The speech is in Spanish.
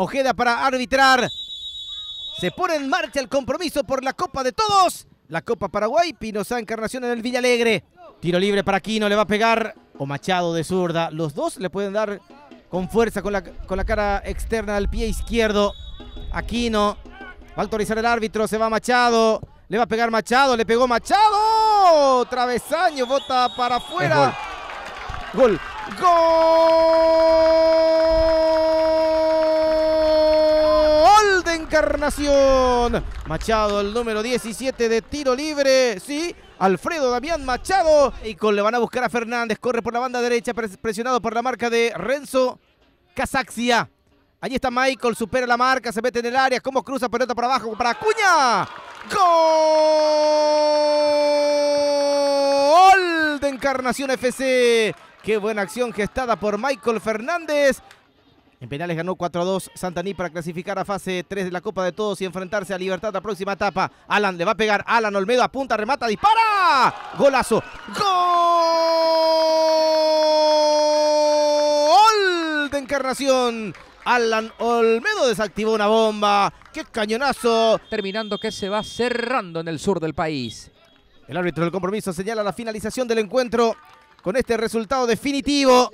Ojeda para arbitrar. Se pone en marcha el compromiso por la Copa de Todos. La Copa Paraguay, Pinoza Encarnación en el Villalegre. Tiro libre para Aquino, le va a pegar. O Machado de zurda. Los dos le pueden dar con fuerza con la, con la cara externa del pie izquierdo. Aquino. Va a autorizar el árbitro, se va Machado. Le va a pegar Machado, le pegó Machado. Travesaño, bota para afuera. gol. ¡Gol! Encarnación. Machado, el número 17 de tiro libre. Sí, Alfredo Damián Machado. Y con le van a buscar a Fernández. Corre por la banda derecha, presionado por la marca de Renzo Casaxia. ahí está Michael, supera la marca, se mete en el área. ¿Cómo cruza pelota para abajo? Para Acuña. ¡Gol! De Encarnación FC. Qué buena acción gestada por Michael Fernández. En penales ganó 4-2 Santaní para clasificar a fase 3 de la Copa de Todos y enfrentarse a Libertad la próxima etapa. Alan le va a pegar. Alan Olmedo apunta, remata, dispara. Golazo. Gol de Encarnación. Alan Olmedo desactivó una bomba. ¡Qué cañonazo! Terminando que se va cerrando en el sur del país. El árbitro del compromiso señala la finalización del encuentro con este resultado definitivo.